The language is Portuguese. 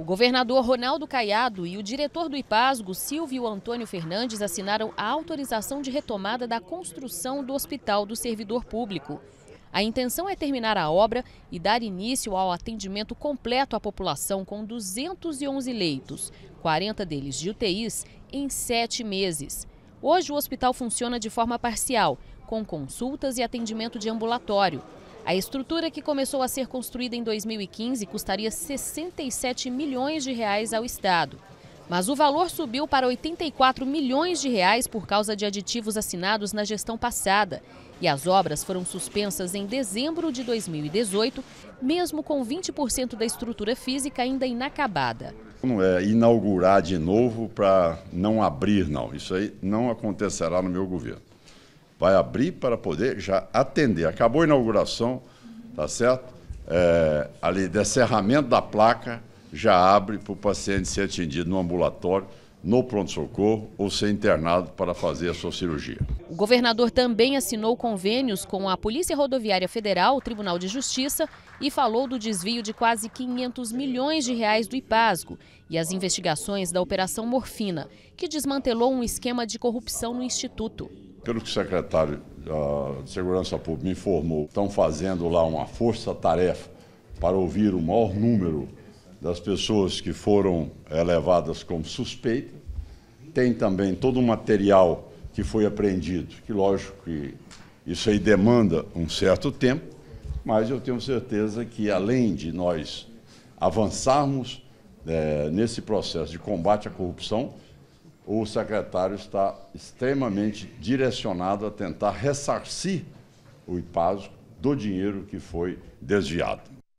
O governador Ronaldo Caiado e o diretor do IPASGO, Silvio Antônio Fernandes, assinaram a autorização de retomada da construção do Hospital do Servidor Público. A intenção é terminar a obra e dar início ao atendimento completo à população com 211 leitos, 40 deles de UTIs, em sete meses. Hoje o hospital funciona de forma parcial, com consultas e atendimento de ambulatório. A estrutura que começou a ser construída em 2015 custaria 67 milhões de reais ao Estado. Mas o valor subiu para 84 milhões de reais por causa de aditivos assinados na gestão passada. E as obras foram suspensas em dezembro de 2018, mesmo com 20% da estrutura física ainda inacabada. Não é inaugurar de novo para não abrir, não. Isso aí não acontecerá no meu governo vai abrir para poder já atender. Acabou a inauguração, tá certo? É, ali, descerramento da placa, já abre para o paciente ser atendido no ambulatório, no pronto-socorro ou ser internado para fazer a sua cirurgia. O governador também assinou convênios com a Polícia Rodoviária Federal, o Tribunal de Justiça, e falou do desvio de quase 500 milhões de reais do IPASGO e as investigações da Operação Morfina, que desmantelou um esquema de corrupção no Instituto. Pelo que o secretário de Segurança Pública me informou, estão fazendo lá uma força-tarefa para ouvir o maior número das pessoas que foram elevadas como suspeita. Tem também todo o material que foi apreendido, que lógico que isso aí demanda um certo tempo, mas eu tenho certeza que além de nós avançarmos é, nesse processo de combate à corrupção, o secretário está extremamente direcionado a tentar ressarcir o IPASO do dinheiro que foi desviado.